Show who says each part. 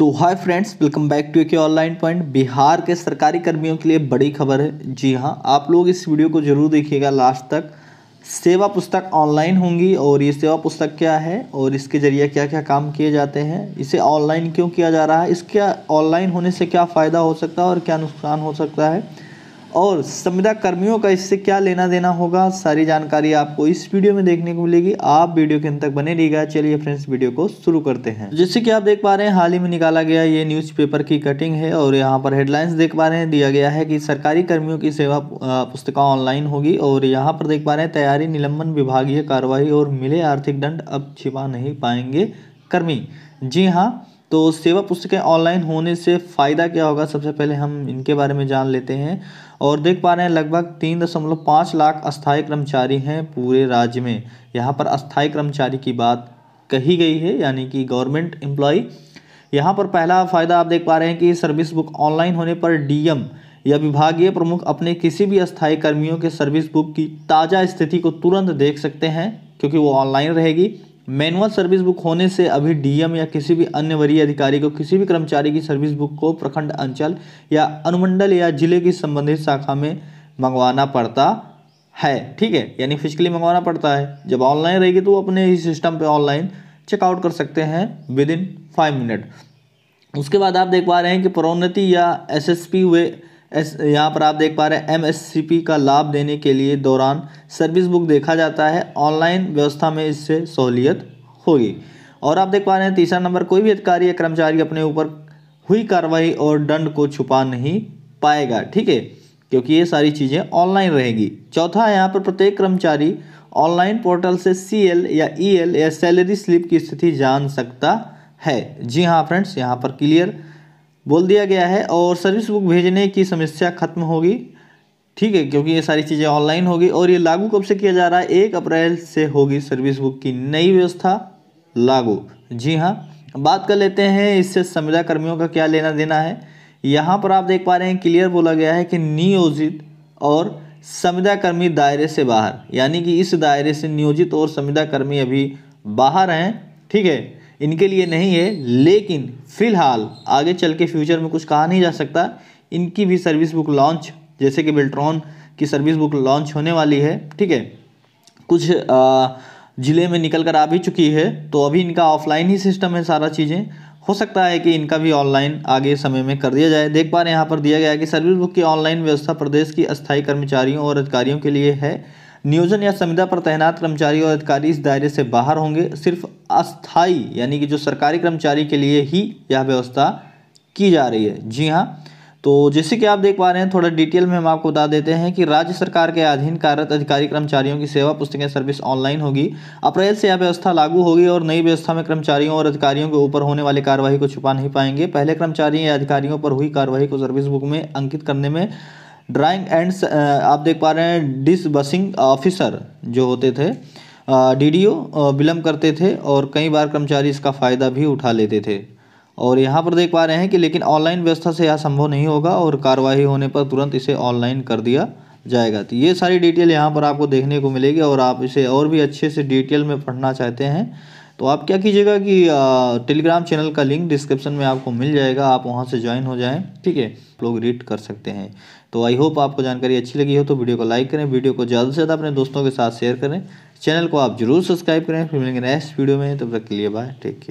Speaker 1: तो hi friends welcome back to K online point Bihar के सरकारी कर्मियों के लिए बड़ी खबर है जी हाँ आप लोग इस वीडियो को जरूर देखिएगा लास्ट तक सेवा पुस्तक ऑनलाइन होंगी और ये सेवा पुस्तक क्या है और इसके जरिए क्या क्या काम किए जाते हैं इसे ऑनलाइन क्यों किया जा रहा है इसके ऑनलाइन होने से क्या फ़ायदा हो सकता है और क्या नुकसान हो सकता है और संविदा कर्मियों का इससे क्या लेना देना होगा सारी जानकारी आपको इस वीडियो में देखने को मिलेगी आप वीडियो के अंत तक बने रहिएगा चलिए फ्रेंड्स वीडियो को शुरू करते हैं जैसे कि आप देख पा रहे हैं हाल ही में निकाला गया ये न्यूज़पेपर की कटिंग है और यहाँ पर हेडलाइंस देख पा रहे हैं दिया गया है कि सरकारी कर्मियों की सेवा पुस्तिका ऑनलाइन होगी और यहाँ पर देख पा रहे हैं तैयारी निलंबन विभागीय कार्रवाई और मिले आर्थिक दंड अब छिपा नहीं पाएंगे कर्मी जी हाँ तो सेवा पुस्तकें ऑनलाइन होने से फ़ायदा क्या होगा सबसे पहले हम इनके बारे में जान लेते हैं और देख पा रहे हैं लगभग तीन दशमलव पाँच लाख अस्थायी कर्मचारी हैं पूरे राज्य में यहाँ पर अस्थायी कर्मचारी की बात कही गई है यानी कि गवर्नमेंट एम्प्लॉय यहाँ पर पहला फ़ायदा आप देख पा रहे हैं कि सर्विस बुक ऑनलाइन होने पर डी या विभागीय प्रमुख अपने किसी भी अस्थाई कर्मियों के सर्विस बुक की ताज़ा स्थिति को तुरंत देख सकते हैं क्योंकि वो ऑनलाइन रहेगी मैनुअल सर्विस बुक होने से अभी डीएम या किसी भी अन्य वरीय अधिकारी को किसी भी कर्मचारी की सर्विस बुक को प्रखंड अंचल या अनुमंडल या जिले की संबंधित शाखा में मंगवाना पड़ता है ठीक है यानी फिजिकली मंगवाना पड़ता है जब ऑनलाइन रहेगी तो वो अपने ही सिस्टम पे ऑनलाइन चेकआउट कर सकते हैं विद इन फाइव मिनट उसके बाद आप देख पा रहे हैं कि प्रोन्नति या एस हुए एस यहाँ पर आप देख पा रहे हैं एम का लाभ देने के लिए दौरान सर्विस बुक देखा जाता है ऑनलाइन व्यवस्था में इससे सहूलियत होगी और आप देख पा रहे हैं तीसरा नंबर कोई भी अधिकारी या कर्मचारी अपने ऊपर हुई कार्रवाई और दंड को छुपा नहीं पाएगा ठीक है क्योंकि ये सारी चीज़ें ऑनलाइन रहेगी चौथा यहाँ पर प्रत्येक कर्मचारी ऑनलाइन पोर्टल से सी या ई e या सैलरी स्लिप की स्थिति जान सकता है जी हाँ फ्रेंड्स यहाँ पर क्लियर बोल दिया गया है और सर्विस बुक भेजने की समस्या खत्म होगी ठीक है क्योंकि ये सारी चीज़ें ऑनलाइन होगी और ये लागू कब से किया जा रहा है एक अप्रैल से होगी सर्विस बुक की नई व्यवस्था लागू जी हाँ बात कर लेते हैं इससे संविदा कर्मियों का क्या लेना देना है यहाँ पर आप देख पा रहे हैं क्लियर बोला गया है कि नियोजित और संविदा कर्मी दायरे से बाहर यानी कि इस दायरे से नियोजित और संविदा कर्मी अभी बाहर हैं ठीक है इनके लिए नहीं है लेकिन फ़िलहाल आगे चल के फ्यूचर में कुछ कहा नहीं जा सकता इनकी भी सर्विस बुक लॉन्च जैसे कि बिल्ट्रॉन की सर्विस बुक लॉन्च होने वाली है ठीक है कुछ ज़िले में निकल कर आ भी चुकी है तो अभी इनका ऑफलाइन ही सिस्टम है सारा चीज़ें हो सकता है कि इनका भी ऑनलाइन आगे समय में कर दिया जाए देख पा रहे हैं यहाँ पर दिया गया है कि सर्विस बुक की ऑनलाइन व्यवस्था प्रदेश की अस्थाई कर्मचारियों और अधिकारियों के लिए है नियोजन या संविदा पर तैनात कर्मचारी और अधिकारी इस दायरे से बाहर होंगे सिर्फ अस्थाई यानी कि जो सरकारी कर्मचारी के लिए ही यह व्यवस्था की जा रही है जी हाँ तो जैसे कि आप देख पा रहे हैं थोड़ा डिटेल में हम आपको बता देते हैं कि राज्य सरकार के अधीन कार्यरत अधिकारी कर्मचारियों की सेवा पुस्तकें सर्विस ऑनलाइन होगी अप्रैल से यह व्यवस्था लागू होगी और नई व्यवस्था में कर्मचारियों और अधिकारियों के ऊपर होने वाली कार्यवाही को छुपा नहीं पाएंगे पहले कर्मचारी या अधिकारियों पर हुई कार्यवाही को सर्विस बुक में अंकित करने में ड्राइंग एंड आप देख पा रहे हैं डिसबसिंग ऑफिसर जो होते थे डीडीओ विलम्ब करते थे और कई बार कर्मचारी इसका फ़ायदा भी उठा लेते थे और यहाँ पर देख पा रहे हैं कि लेकिन ऑनलाइन व्यवस्था से यह संभव नहीं होगा और कार्रवाई होने पर तुरंत इसे ऑनलाइन कर दिया जाएगा तो ये सारी डिटेल यहाँ पर आपको देखने को मिलेगी और आप इसे और भी अच्छे से डिटेल में पढ़ना चाहते हैं तो आप क्या कीजिएगा कि टेलीग्राम चैनल का लिंक डिस्क्रिप्शन में आपको मिल जाएगा आप वहाँ से ज्वाइन हो जाएं ठीक है लोग रीड कर सकते हैं तो आई होप आपको जानकारी अच्छी लगी हो तो वीडियो को लाइक करें वीडियो को ज़्यादा से ज़्यादा अपने दोस्तों के साथ शेयर करें चैनल को आप जरूर सब्सक्राइब करें फिर मिलेंगे नेक्स्ट वीडियो में तब तक के लिए बाय टेक केयर